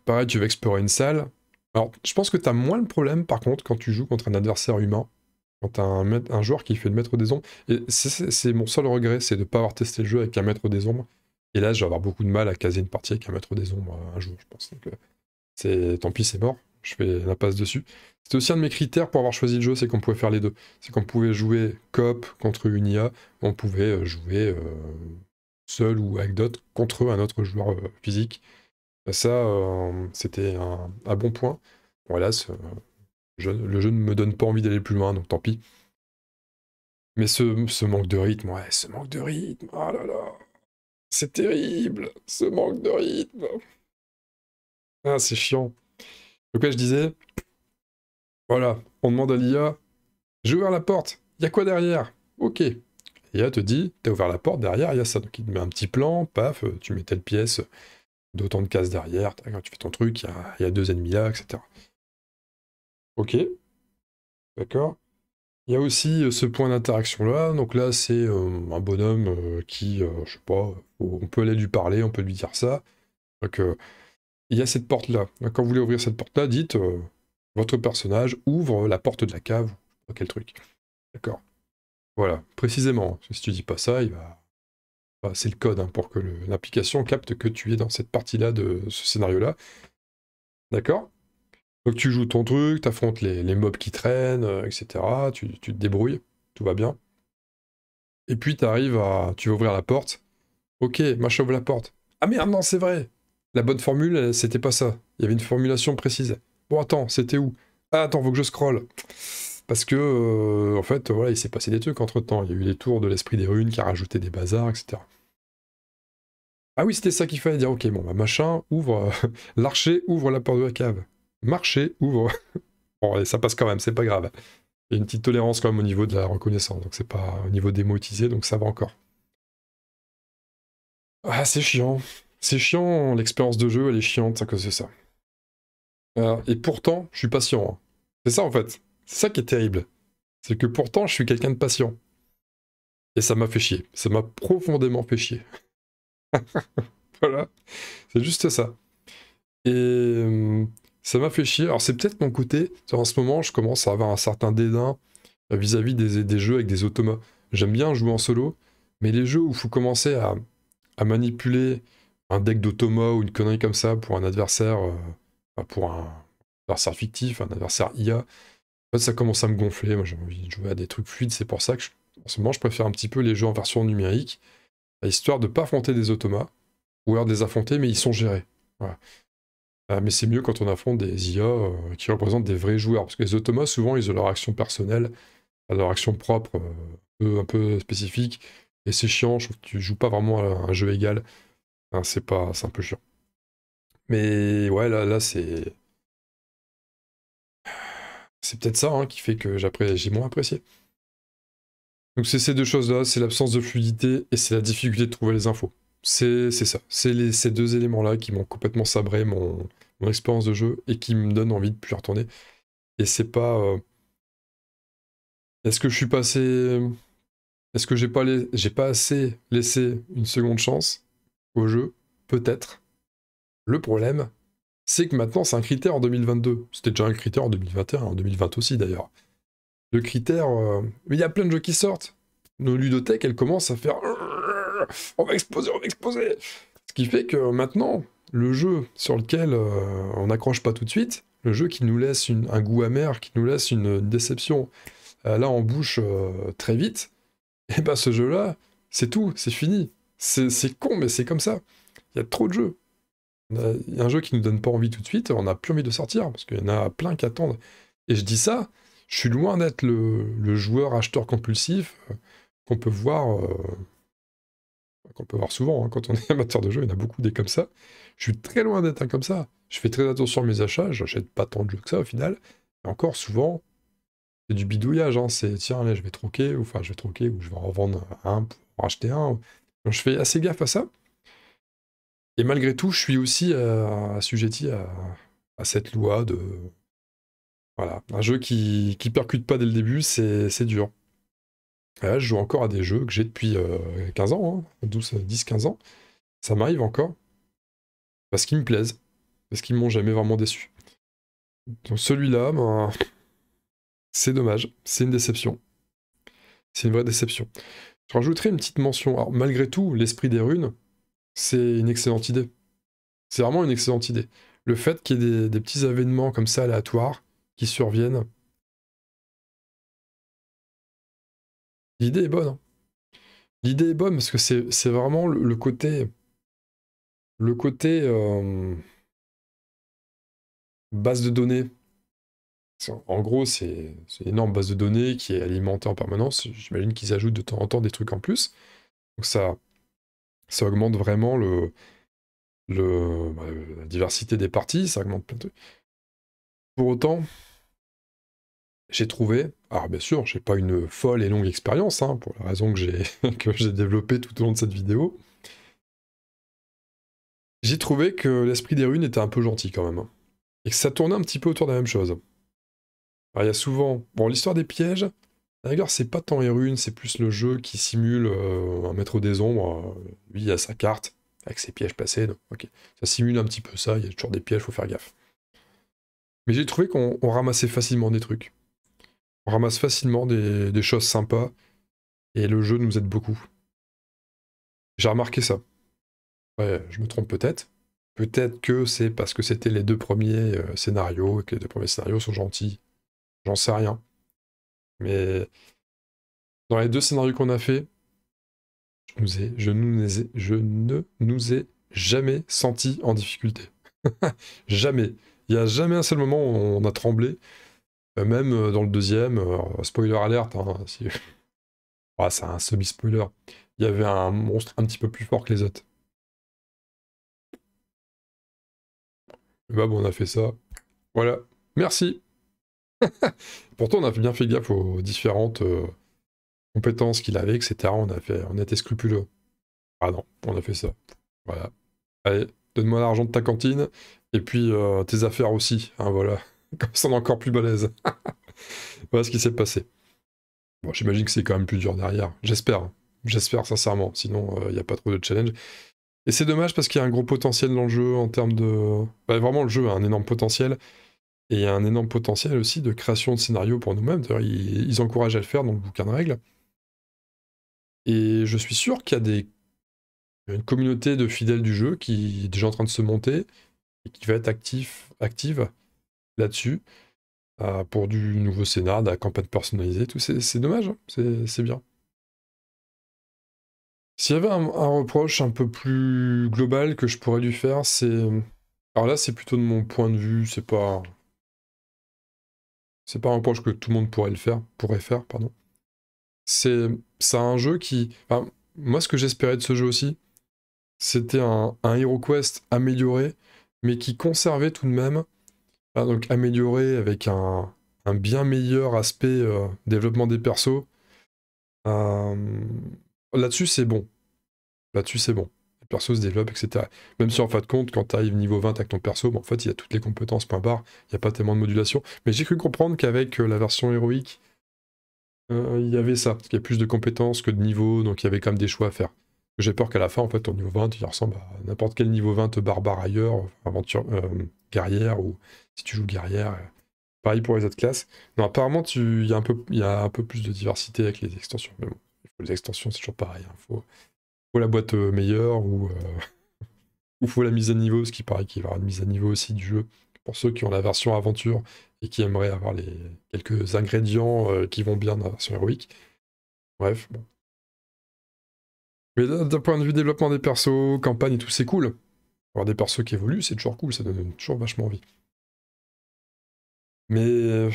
pareil, tu vas explorer une salle. Alors, je pense que tu as moins le problème par contre quand tu joues contre un adversaire humain, quand tu as un, joueur qui fait le maître des ombres. Et c'est mon seul regret, c'est de pas avoir testé le jeu avec un maître des ombres. Et là, je vais avoir beaucoup de mal à caser une partie avec un maître des ombres euh, un jour, je pense. Euh, c'est tant pis, c'est mort. Je fais passe dessus. C'était aussi un de mes critères pour avoir choisi le jeu, c'est qu'on pouvait faire les deux. C'est qu'on pouvait jouer coop contre une IA, on pouvait euh, jouer euh, seul ou avec d'autres contre un autre joueur euh, physique. Ça, c'était un, bon point. Voilà, bon, le jeu ne me donne pas envie d'aller plus loin, donc tant pis. Mais ce, manque de rythme, ouais, ce manque de rythme, oh là là, c'est terrible, ce manque de rythme. Ah, c'est chiant. Donc quoi je disais, voilà, on demande à l'IA, j'ai ouvert la porte, il y a quoi derrière Ok. L'IA te dit, t'as ouvert la porte, derrière, il y a ça. Donc il te met un petit plan, paf, euh, tu mets telle pièce, d'autant de cases derrière, tu fais ton truc, il y, a, deux ennemis là, etc. Ok. D'accord. Il y a aussi euh, ce point d'interaction là, donc là c'est euh, un bonhomme qui, je sais pas, on peut aller lui parler, on peut lui dire ça. Donc il y a cette porte là. Quand vous voulez ouvrir cette porte là, dites votre personnage ouvre la porte de la cave, ou quel truc. D'accord Voilà, précisément. Si tu dis pas ça, il va... Bah, c'est le code hein, pour que l'application capte que tu es dans cette partie-là de ce scénario-là. D'accord Donc tu joues ton truc, tu affrontes les, mobs qui traînent, euh, etc. Tu, te débrouilles, tout va bien. Et puis tu arrives à... Tu vas ouvrir la porte. Ok, machin ouvre la porte. Ah merde, non, c'est vrai La bonne formule, c'était pas ça. Il y avait une formulation précise attends, c'était où Ah, attends, faut que je scrolle. Parce que, euh, en fait, voilà, il s'est passé des trucs entre temps. Il y a eu les tours de l'esprit des runes qui a rajouté des bazars, etc. Ah oui, c'était ça qu'il fallait dire. Ok, bon, bah, machin, ouvre. Euh, l'archer ouvre la porte de la cave. Marcher, ouvre. bon, ça passe quand même, c'est pas grave. Il y a une petite tolérance quand même au niveau de la reconnaissance. Donc, c'est pas au niveau démotisé, donc ça va encore. Ah, c'est chiant. C'est chiant, l'expérience de jeu, elle est chiante, à cause de ça. Euh, et pourtant, je suis patient. Hein. C'est ça en fait. C'est ça qui est terrible. C'est que pourtant, je suis quelqu'un de patient. Et ça m'a fait chier. Ça m'a profondément fait chier. voilà. C'est juste ça. Et euh, ça m'a fait chier. Alors c'est peut-être mon côté. En ce moment, je commence à avoir un certain dédain euh, vis-à-vis des, jeux avec des automates. J'aime bien jouer en solo, mais les jeux où il faut commencer à, manipuler un deck d'automa ou une connerie comme ça pour un adversaire pour un adversaire fictif, un adversaire IA. En fait, ça commence à me gonfler. Moi, j'ai envie de jouer à des trucs fluides. C'est pour ça que, en ce moment, je préfère un petit peu les jeux en version numérique, histoire de ne pas affronter des automas, ou alors des affronter, mais ils sont gérés. Euh, mais c'est mieux quand on affronte des IA euh, qui représentent des vrais joueurs. Parce que les automas, souvent, ils ont leur action personnelle, leur action propre, euh, un peu spécifique. Et c'est chiant, je trouve que tu joues pas vraiment à un jeu égal. c'est pas, c'est un peu chiant. Mais ouais, là, là c'est. C'est peut-être ça hein, qui fait que j'ai moins apprécié. Donc c'est ces deux choses-là, c'est l'absence de fluidité et c'est la difficulté de trouver les infos. C'est ça. C'est ces deux éléments-là qui m'ont complètement sabré mon, mon expérience de jeu et qui me donnent envie de plus retourner. Et c'est pas. Euh, est-ce que je suis passé. Est-ce que j'ai pas, j'ai pas assez laissé une seconde chance au jeu Peut-être. Le problème, c'est que maintenant, c'est un critère en 2022. C'était déjà un critère en 2021, en 2020 aussi d'ailleurs. Le critère... Euh, mais il y a plein de jeux qui sortent. Nos ludothèques, elles commencent à faire... On va exploser, on va exploser Ce qui fait que maintenant, le jeu sur lequel euh, on n'accroche pas tout de suite, le jeu qui nous laisse un goût amer, qui nous laisse une, déception, euh, là en bouche très vite, et eh ben ce jeu-là, c'est tout, c'est fini. C'est con, mais c'est comme ça. Il y a trop de jeux. Il y a un jeu qui ne nous donne pas envie tout de suite, on n'a plus envie de sortir, parce qu'il y en a plein qui attendent. Et je dis ça, je suis loin d'être le, joueur acheteur compulsif euh, qu'on peut voir. Euh, qu'on peut voir souvent hein. quand on est amateur de jeu, il y en a beaucoup des comme ça. Je suis très loin d'être un comme ça. Je fais très attention à mes achats, j'achète pas tant de jeux que ça au final. Et encore souvent, c'est du bidouillage, hein. c'est tiens, là je vais troquer, ou enfin je vais troquer, ou je vais en revendre un pour acheter un. je fais assez gaffe à ça. Et malgré tout, je suis aussi euh, assujetti à, cette loi de. Voilà, un jeu qui, qui percute pas dès le début, c'est dur. là, je joue encore à des jeux que j'ai depuis 15 euh, ans, 12, hein, 10-15 ans. Ça m'arrive encore. Parce qu'ils me plaisent. Parce qu'ils m'ont jamais vraiment déçu. Donc celui-là, ben, c'est dommage. C'est une déception. C'est une vraie déception. Je rajouterai une petite mention. Alors, malgré tout, l'esprit des runes, c'est une excellente idée. C'est vraiment une excellente idée. Le fait qu'il y ait des, petits événements comme ça aléatoires qui surviennent. L'idée est bonne. Hein. L'idée est bonne parce que c'est vraiment le, côté. Le côté. Euh, base de données. En gros, c'est une énorme base de données qui est alimentée en permanence. J'imagine qu'ils ajoutent de temps en temps des trucs en plus. Donc ça, ça augmente vraiment le, le bah, la diversité des parties, ça augmente plein Pour autant, j'ai trouvé, alors bien sûr, j'ai pas une folle et longue expérience, hein, pour la raison que j'ai développée tout au long de cette vidéo, j'ai trouvé que l'esprit des runes était un peu gentil quand même. Hein. et que ça tournait un petit peu autour de la même chose. il y a souvent, bon, l'histoire des pièges, D'ailleurs c'est pas tant Rune, c'est plus le jeu qui simule euh, un maître des ombres. Euh, lui, il a sa carte avec ses pièges passés. Donc, ok, ça simule un petit peu ça. Il y a toujours des pièges, faut faire gaffe. Mais j'ai trouvé qu'on ramassait facilement des trucs. On ramasse facilement des, des choses sympas et le jeu nous aide beaucoup. J'ai remarqué ça. Ouais, je me trompe peut-être. Peut-être que c'est parce que c'était les deux premiers euh, scénarios et que les deux premiers scénarios sont gentils. J'en sais rien. Mais dans les deux scénarios qu'on a fait, je, ne nous ai jamais sentis en difficulté. jamais. Il n'y a jamais un seul moment où on a tremblé. Euh, même euh, dans le deuxième, spoiler alerte, hein, ah, c'est un semi-spoiler. Il y avait un monstre un petit peu plus fort que les autres. Bah bon, on a fait ça. Voilà. Merci. Pourtant, on a bien fait gaffe aux différentes euh, compétences qu'il avait, etc. On a, été scrupuleux. Ah non, on a fait ça. Voilà. Allez, donne-moi l'argent de ta cantine, et puis euh, tes affaires aussi. Hein, voilà. Comme ça, on est encore plus balèze. voilà ce qui s'est passé. Bon, j'imagine que c'est quand même plus dur derrière. J'espère. Hein. J'espère sincèrement. Sinon, euh, il n'y a pas trop de challenge. Et c'est dommage parce qu'il y a un gros potentiel dans le jeu en termes de... vraiment, le jeu a un énorme potentiel. Et il y a un énorme potentiel aussi de création de scénarios pour nous-mêmes. ils, encouragent à le faire dans le bouquin de règles. Et je suis sûr qu'il y a des, une communauté de fidèles du jeu qui est déjà en train de se monter et qui va être actif, active là-dessus euh, pour du nouveau scénar, de la campagne personnalisée. Tout c'est dommage, hein. c'est bien. S'il y avait un, reproche un peu plus global que je pourrais lui faire, c'est. Alors là, c'est plutôt de mon point de vue, c'est pas c'est pas un proche que tout le monde pourrait le faire, pourrait faire, pardon. C'est, un jeu qui, moi ce que j'espérais de ce jeu aussi, c'était un, un Hero Quest amélioré, mais qui conservait tout de même, donc amélioré avec un, bien meilleur aspect euh, développement des persos. Euh, là-dessus c'est bon, là-dessus c'est bon perso se développe, etc. Même si en fin de compte, quand tu arrives niveau 20 avec ton perso, bon en fait, il y a toutes les compétences, point barre, il n'y a pas tellement de modulation. Mais j'ai cru comprendre qu'avec euh, la version héroïque, euh, il y avait ça, parce qu'il y a plus de compétences que de niveaux, donc il y avait quand même des choix à faire. J'ai peur qu'à la fin, en fait, ton niveau 20, il ressemble à n'importe quel niveau 20 barbare ailleurs, euh, aventure, guerrière, ou si tu joues guerrière. Pareil pour les autres classes. Non, apparemment, il y, y, a un peu plus de diversité avec les extensions. Mais bon, les extensions, c'est toujours pareil. Il hein, faut, la boîte euh, meilleure ou euh, ou faut la mise à niveau, ce qui paraît qu'il y aura une mise à niveau aussi du jeu pour ceux qui ont la version aventure et qui aimeraient avoir les quelques ingrédients euh, qui vont bien dans la version héroïque. Bref, Mais d'un point de vue développement des persos, campagne et tout, c'est cool. Avoir des persos qui évoluent, c'est toujours cool, ça donne toujours vachement envie. Mais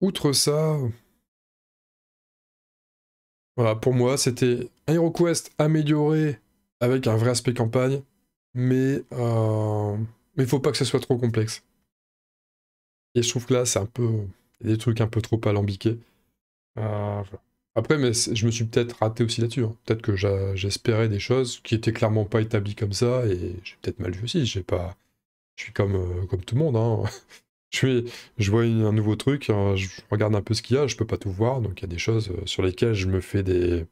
outre ça, voilà, pour moi, c'était un HeroQuest amélioré avec un vrai aspect campagne, mais euh, il faut pas que ce soit trop complexe. Et je trouve que là, c'est un peu des trucs un peu trop alambiqués. Euh, Après, mais je me suis peut-être raté aussi là-dessus. Hein. Peut-être que j'espérais des choses qui n'étaient clairement pas établies comme ça, et j'ai peut-être mal vu aussi. J'ai pas, je suis comme euh, comme tout le monde. Hein. Je, vois un nouveau truc, hein, je regarde un peu ce qu'il y a, je peux pas tout voir, donc il y a des choses euh, sur lesquelles je me fais des.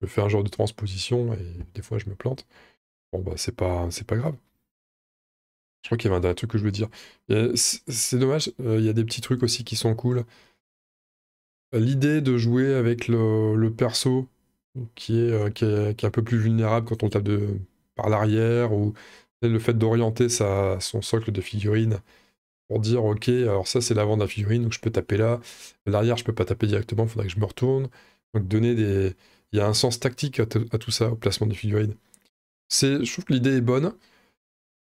Je fais un genre de transposition et des fois je me plante. Bon bah c'est pas c'est pas grave. Je crois qu'il y avait un, dernier truc que je veux dire. C'est dommage, euh, il y a des petits trucs aussi qui sont cool. L'idée de jouer avec le, perso qui est, euh, qui un peu plus vulnérable quand on tape de, par l'arrière ou le fait d'orienter son socle de figurine pour dire ok alors ça c'est l'avant de la figurine donc je peux taper là l'arrière je peux pas taper directement il faudrait que je me retourne donc donner des il y a un sens tactique à, tout ça au placement des figurines c'est je trouve que l'idée est bonne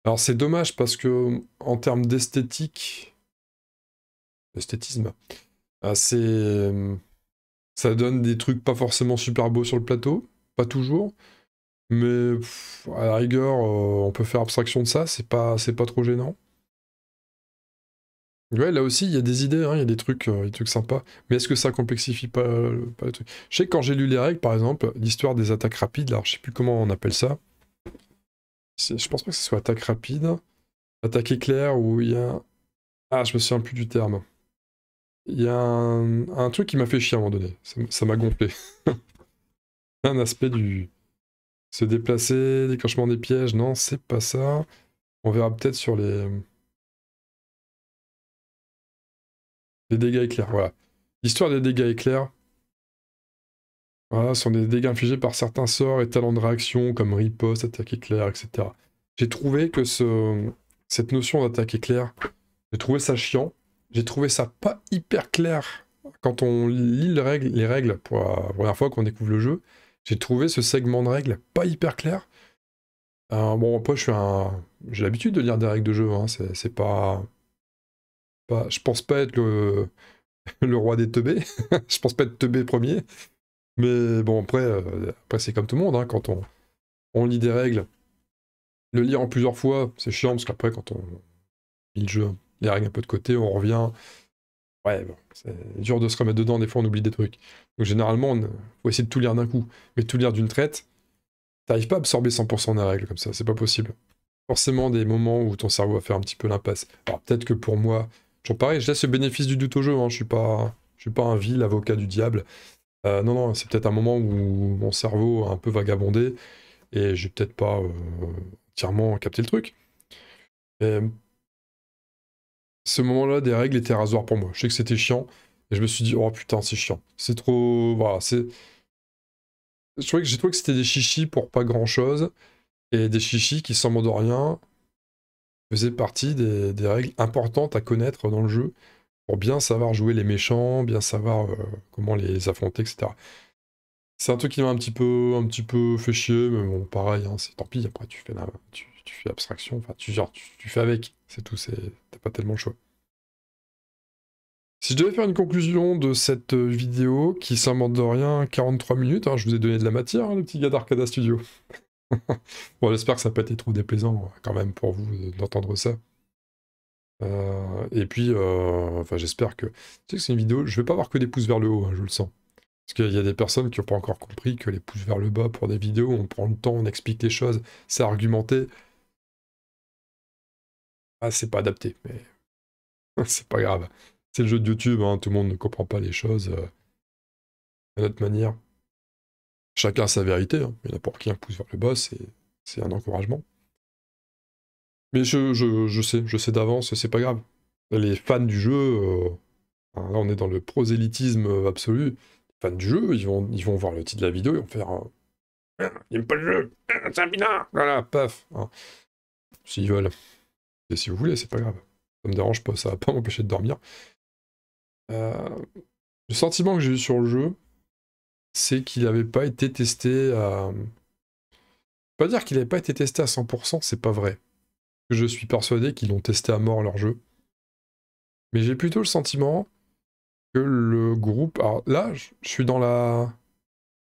alors c'est dommage parce que en termes d'esthétique d'esthétisme, ah, c'est ça donne des trucs pas forcément super beaux sur le plateau pas toujours mais à la rigueur euh, on peut faire abstraction de ça c'est pas c'est pas trop gênant Ouais, là aussi, il y a des idées, hein, il y a des trucs, euh, des trucs sympas. Mais est-ce que ça complexifie pas, euh, le truc Je sais que quand j'ai lu les règles, par exemple, l'histoire des attaques rapides, alors je sais plus comment on appelle ça. Je pense pas que ce soit attaque rapide. Attaque éclair, ou il y a... Ah, je me souviens plus du terme. Il y a un, truc qui m'a fait chier à un moment donné. Ça m'a gonflé. un aspect du... Se déplacer, déclenchement des pièges, non, c'est pas ça. On verra peut-être sur les... Les dégâts éclairs, voilà. L'histoire des dégâts éclairs. Voilà, sont des dégâts infligés par certains sorts et talents de réaction, comme riposte, attaque éclair, etc. J'ai trouvé que ce, cette notion d'attaque éclair, j'ai trouvé ça chiant. J'ai trouvé ça pas hyper clair quand on lit les règles, les règles pour la première fois qu'on découvre le jeu. J'ai trouvé ce segment de règles pas hyper clair. Euh, bon, après, je suis un... j'ai l'habitude de lire des règles de jeu, hein. c'est pas je pense pas être le, roi des teubés. je pense pas être teubé premier. Mais bon, après, euh, après c'est comme tout le monde. Hein, quand on, lit des règles, le lire en plusieurs fois, c'est chiant parce qu'après, quand on lit le jeu, les règles un peu de côté, on revient. Ouais, bon, c'est dur de se remettre dedans. Des fois, on oublie des trucs. Donc, généralement, on faut essayer de tout lire d'un coup. Mais tout lire d'une traite, t'arrives pas à absorber 100% des règles comme ça. C'est pas possible. Forcément, des moments où ton cerveau va faire un petit peu l'impasse. Alors, peut-être que pour moi, pareil, je laisse le bénéfice du doute au jeu, hein. je suis pas, je suis pas un vil avocat du diable. Euh, non, non, c'est peut-être un moment où mon cerveau a un peu vagabondé et j'ai peut-être pas euh, entièrement capté le truc. ce moment-là, des règles étaient rasoirs pour moi. Je sais que c'était chiant et je me suis dit, oh putain, c'est chiant. C'est trop. Voilà, c'est. Je trouvais que j'ai trouvé que c'était des chichis pour pas grand chose et des chichis qui, sans mot de rien, faisait partie des, règles importantes à connaître dans le jeu pour bien savoir jouer les méchants, bien savoir euh, comment les affronter, etc. C'est un truc qui m'a un petit peu, un petit peu fait chier, mais bon, pareil, hein, c'est tant pis. Après, tu fais, la, tu, fais abstraction, enfin, tu, tu, fais avec, c'est tout. T'as pas tellement le choix. Si je devais faire une conclusion de cette euh, vidéo, qui s'invente de rien, 43 minutes, hein, je vous ai donné de la matière, hein, le petit gars d'Arcada Studio. bon, j'espère que ça n'a pas été trop déplaisant euh, quand même pour vous euh, d'entendre ça. Euh, et puis, enfin, j'espère que. Tu sais que c'est une vidéo, je vais pas avoir que des pouces vers le haut, hein, je le sens. Parce qu'il y a des personnes qui n'ont pas encore compris que les pouces vers le bas pour des vidéos, on prend le temps, on explique les choses, c'est argumenté. Ah, c'est pas adapté, mais c'est pas grave. C'est le jeu de YouTube, hein, tout le monde ne comprend pas les choses à notre manière. Chacun a sa vérité, hein. il n'y a pour qui un pouce vers le bas, c'est un encouragement. Mais je, je, sais, je sais d'avance, c'est pas grave. Les fans du jeu, euh, là on est dans le prosélytisme absolu, les fans du jeu, ils vont, ils vont voir le titre de la vidéo, ils vont faire euh, pas le jeu, euh, c'est un binard !» Voilà, paf hein. S'ils veulent. Et si vous voulez, c'est pas grave. Ça me dérange pas, ça va pas m'empêcher de dormir. Euh, le sentiment que j'ai eu sur le jeu, c'est qu'il n'avait pas été testé à... Pas dire qu'il n'avait pas été testé à 100%, c'est pas vrai. Je suis persuadé qu'ils l'ont testé à mort leur jeu. Mais j'ai plutôt le sentiment que le groupe... Alors là, je suis dans la...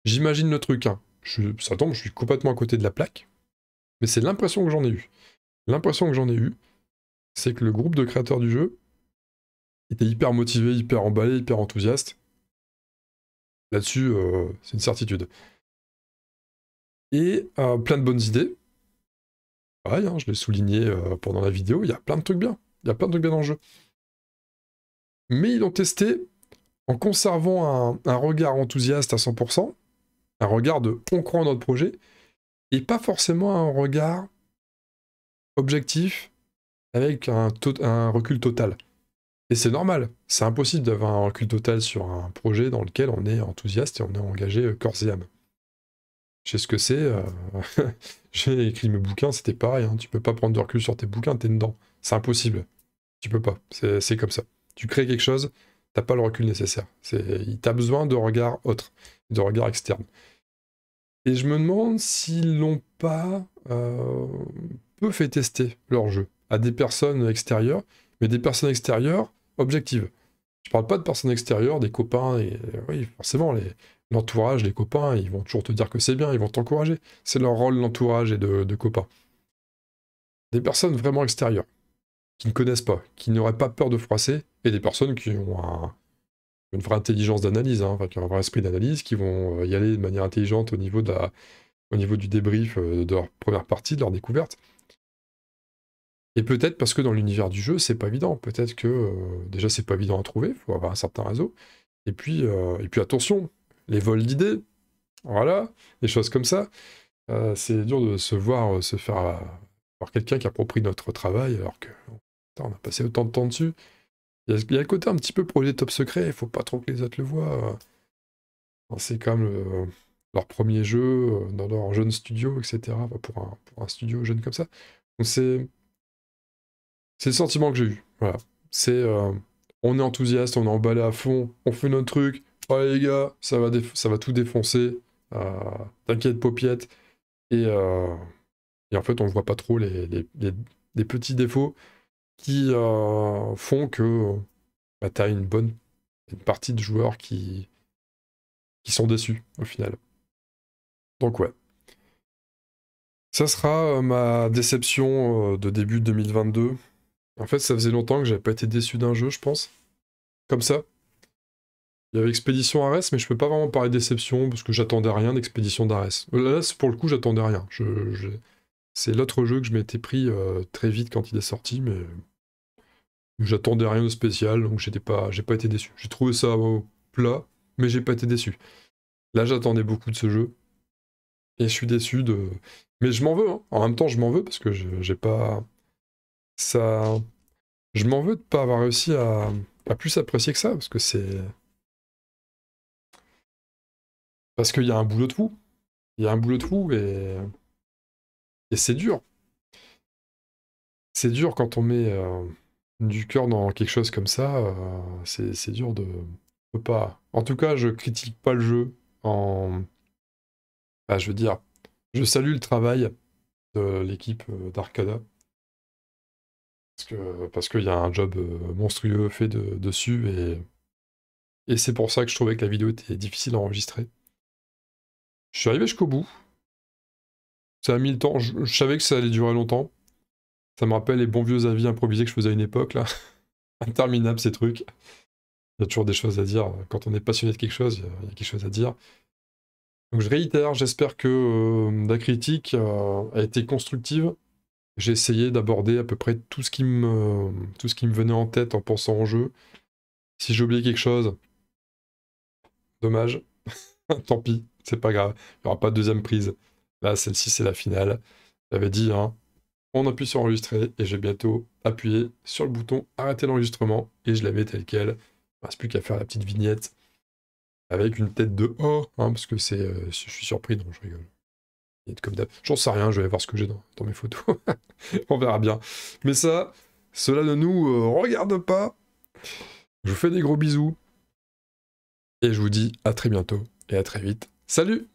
J'imagine le truc, hein. je... ça tombe, je suis complètement à côté de la plaque. Mais c'est l'impression que j'en ai eu L'impression que j'en ai eu c'est que le groupe de créateurs du jeu était hyper motivé, hyper emballé, hyper enthousiaste. Là-dessus, euh, c'est une certitude. Et euh, plein de bonnes idées. Pareil, hein, je l'ai souligné euh, pendant la vidéo, il y a plein de trucs bien. Il y a plein de trucs bien en jeu. Mais ils l'ont testé en conservant un, regard enthousiaste à 100%, un regard de on croit en notre projet, et pas forcément un regard objectif avec un recul total. Et c'est normal, c'est impossible d'avoir un recul total sur un projet dans lequel on est enthousiaste et on est engagé euh, corps et âme. Je sais ce que c'est, euh, j'ai écrit mes bouquins, c'était pareil, hein. tu peux pas prendre de recul sur tes bouquins, t'es dedans. C'est impossible, tu peux pas, c'est comme ça. Tu crées quelque chose, t'as pas le recul nécessaire. T'as besoin de regard autre, de regard externe. Et je me demande s'ils n'ont pas euh, peu fait tester leur jeu à des personnes extérieures, mais des personnes extérieures objective. Je parle pas de personnes extérieures, des copains, et euh, oui, forcément, l'entourage, les, copains, ils vont toujours te dire que c'est bien, ils vont t'encourager. C'est leur rôle l'entourage et de, copains. Des personnes vraiment extérieures, qui ne connaissent pas, qui n'auraient pas peur de froisser, et des personnes qui ont une vraie intelligence d'analyse, hein, qui ont un vrai esprit d'analyse, qui vont euh, y aller de manière intelligente au niveau, au niveau du débrief euh, de leur première partie, de leur découverte, et peut-être parce que dans l'univers du jeu, c'est pas évident. Peut-être que euh, déjà, c'est pas évident à trouver, il faut avoir un certain réseau. Et puis, euh, et puis attention, les vols d'idées, voilà, des choses comme ça. Euh, c'est dur de se voir se faire par quelqu'un qui approprie notre travail alors que on a passé autant de temps dessus. Il y, a le côté un petit peu projet top secret, il faut pas trop que les autres le voient. Hein. C'est comme leur premier jeu dans leur jeune studio, etc. pour, un, pour un studio jeune comme ça. Donc c'est c'est le sentiment que j'ai eu. Voilà. C'est. Euh, on est enthousiaste, on est emballé à fond, on fait notre truc. oh les gars, ça va, ça va tout défoncer. Euh, t'inquiète, paupiette. Et, euh, et, en fait, on ne voit pas trop les, petits défauts qui font que bah, tu as une bonne une partie de joueurs qui, qui sont déçus au final. Donc ouais. Ça sera ma déception de début 2022. En fait, ça faisait longtemps que j'avais pas été déçu d'un jeu, je pense. Comme ça. Il y avait Expédition Arès, mais je peux pas vraiment parler déception, parce que j'attendais rien d'Expédition d'Ares. Là, pour le coup, j'attendais rien. C'est l'autre jeu que je m'étais pris euh, très vite quand il est sorti, mais j'attendais rien de spécial, donc j'étais pas, j'ai pas été déçu. J'ai trouvé ça au plat, mais j'ai pas été déçu. Là, j'attendais beaucoup de ce jeu, et je suis déçu de. Mais je m'en veux. Hein. En même temps, je m'en veux parce que j'ai pas, ça, je m'en veux de pas avoir réussi à, plus apprécier que ça, parce que c'est, parce qu'il y a un boulot de fou, il y a un boulot de fou et et c'est dur. C'est dur quand on met euh, du cœur dans quelque chose comme ça, euh, c'est dur de, pas. En tout cas, je critique pas le jeu en, bah, je veux dire, je salue le travail de l'équipe euh, d'Arcada parce qu'il y a un job euh, monstrueux fait dessus et, et c'est pour ça que je trouvais que la vidéo était difficile à enregistrer. Je suis arrivé jusqu'au bout. Ça a mis le temps. Je, savais que ça allait durer longtemps. Ça me rappelle les bons vieux avis improvisés que je faisais à une époque, là. Interminable ces trucs. Il y a toujours des choses à dire. Quand on est passionné de quelque chose, il y, a, quelque chose à dire. Donc je réitère, j'espère que euh, la critique euh, a été constructive j'ai essayé d'aborder à peu près tout ce, qui me, tout ce qui me venait en tête en pensant au jeu. Si j'ai oublié quelque chose, dommage. Tant pis, c'est pas grave. Il n'y aura pas de deuxième prise. Là, celle-ci, c'est la finale. J'avais dit, hein, on appuie sur enregistrer et j'ai bientôt appuyé sur le bouton arrêter l'enregistrement et je la mets telle quelle. Il ne reste plus qu'à faire la petite vignette avec une tête de oh, hein, parce que c'est, euh, je suis surpris, donc je rigole comme d'hab. J'en sais rien, je vais voir ce que j'ai dans, mes photos. On verra bien. Mais ça, cela ne nous euh, regarde pas. Je vous fais des gros bisous. Et je vous dis à très bientôt et à très vite. Salut